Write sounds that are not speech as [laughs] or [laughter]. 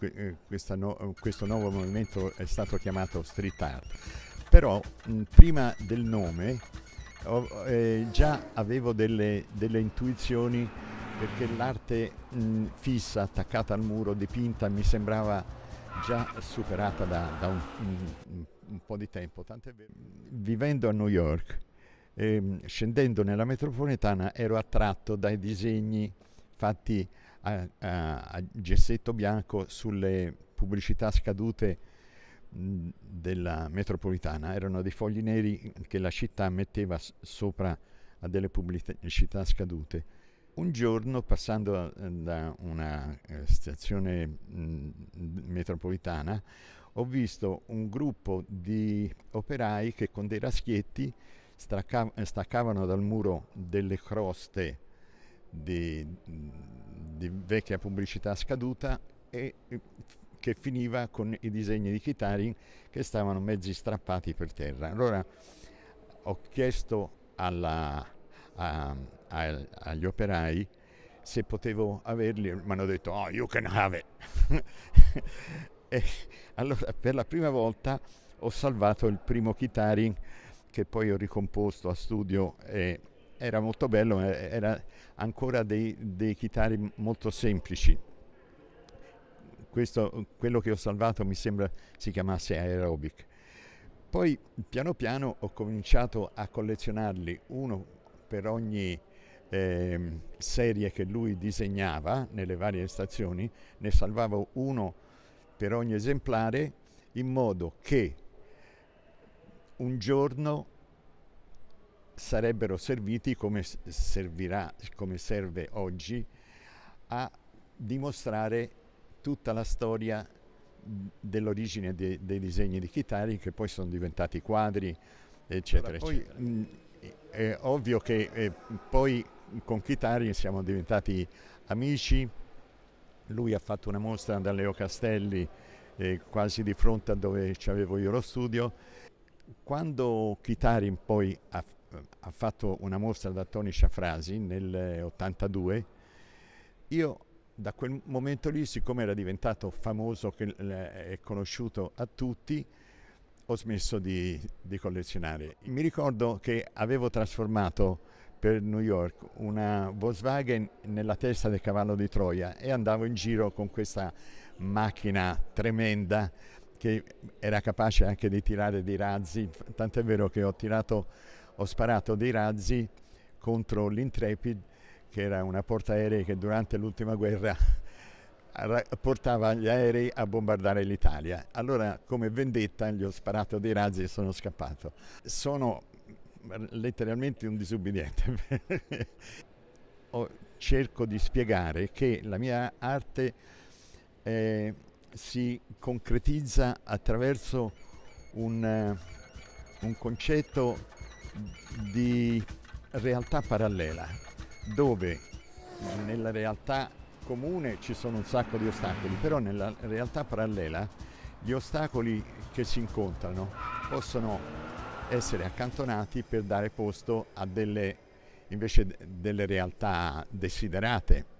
Eh, questa, no, eh, questo nuovo movimento è stato chiamato street art. Però mh, prima del nome ho, eh, già avevo delle, delle, intuizioni perché l'arte mh, fissa, attaccata al muro, dipinta, mi sembrava già superata da, da un, un, un, po' di tempo. Tant'è Vivendo a New York, ehm, scendendo nella metropolitana, ero attratto dai disegni fatti a, a, a gessetto bianco sulle pubblicità scadute della metropolitana erano dei fogli neri che la città metteva sopra a delle pubblicità scadute un giorno passando eh, da una eh, stazione metropolitana ho visto un gruppo di operai che con dei raschietti staccavano dal muro delle croste di, di vecchia pubblicità scaduta e che finiva con i disegni di Kitarin che stavano mezzi strappati per terra. Allora ho chiesto alla, a, a, agli operai se potevo averli, mi hanno detto oh, you can have it. [laughs] e allora per la prima volta ho salvato il primo Kitarin che poi ho ricomposto a studio e era molto bello, era ancora dei, dei chitarri molto semplici. Questo, quello che ho salvato mi sembra si chiamasse aerobic. Poi piano piano ho cominciato a collezionarli uno per ogni eh, serie che lui disegnava nelle varie stazioni, ne salvavo uno per ogni esemplare in modo che un giorno sarebbero serviti come, servirà, come serve oggi, a dimostrare tutta la storia dell'origine de, dei disegni di Chitari che poi sono diventati quadri, eccetera. Allora, eccetera. mh, mm, è ovvio che eh, poi con Chitari siamo diventati amici, lui ha fatto una mostra da Leo Castelli eh, quasi di fronte a dove avevo io lo studio. Quando Chitarin poi ha ha fatto una mostra da Tony Sciafrasi nel 82, io da quel momento lì, siccome era diventato famoso eh, e conosciuto a tutti, ho smesso di, di, collezionare. Mi ricordo che avevo trasformato per New York una Volkswagen nella testa del cavallo di Troia e andavo in giro con questa macchina tremenda che era capace anche di tirare dei razzi, tant'è vero che ho tirato ho sparato dei razzi contro l'Intrepid, che era una portaerei che durante l'ultima guerra [laughs] portava gli aerei a bombardare l'Italia. Allora, come vendetta, gli ho sparato dei razzi e sono scappato. Sono mm, letteralmente un disubbidiente. [laughs] Cerco di spiegare che la mia arte eh, si concretizza attraverso un, un concetto di realtà parallela, dove nella realtà comune ci sono un sacco di ostacoli, però nella realtà parallela gli ostacoli che si incontrano possono essere accantonati per dare posto a delle, invece, delle realtà desiderate